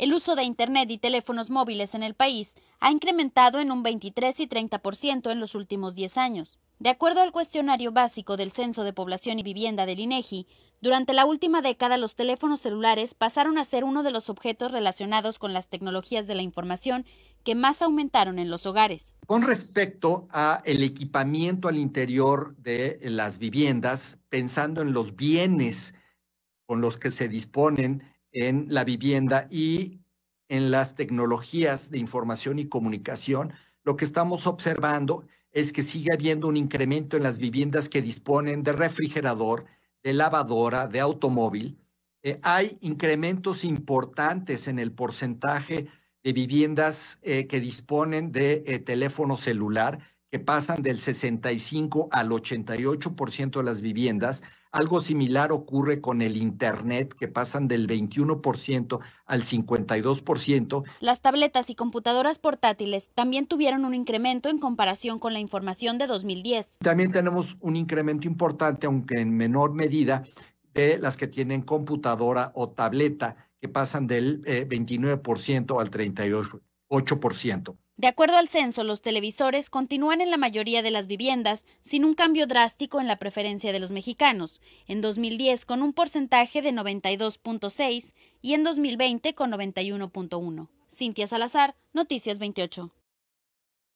El uso de Internet y teléfonos móviles en el país ha incrementado en un 23 y 30% en los últimos 10 años. De acuerdo al cuestionario básico del Censo de Población y Vivienda del INEGI, durante la última década los teléfonos celulares pasaron a ser uno de los objetos relacionados con las tecnologías de la información que más aumentaron en los hogares. Con respecto a el equipamiento al interior de las viviendas, pensando en los bienes con los que se disponen en la vivienda y en las tecnologías de información y comunicación, lo que estamos observando es que sigue habiendo un incremento en las viviendas que disponen de refrigerador, de lavadora, de automóvil. Eh, hay incrementos importantes en el porcentaje de viviendas eh, que disponen de eh, teléfono celular que pasan del 65 al 88% de las viviendas. Algo similar ocurre con el Internet, que pasan del 21% al 52%. Las tabletas y computadoras portátiles también tuvieron un incremento en comparación con la información de 2010. También tenemos un incremento importante, aunque en menor medida, de las que tienen computadora o tableta, que pasan del 29% eh, al 38%. De acuerdo al censo, los televisores continúan en la mayoría de las viviendas sin un cambio drástico en la preferencia de los mexicanos, en 2010 con un porcentaje de 92.6 y en 2020 con 91.1. Cintia Salazar, Noticias 28.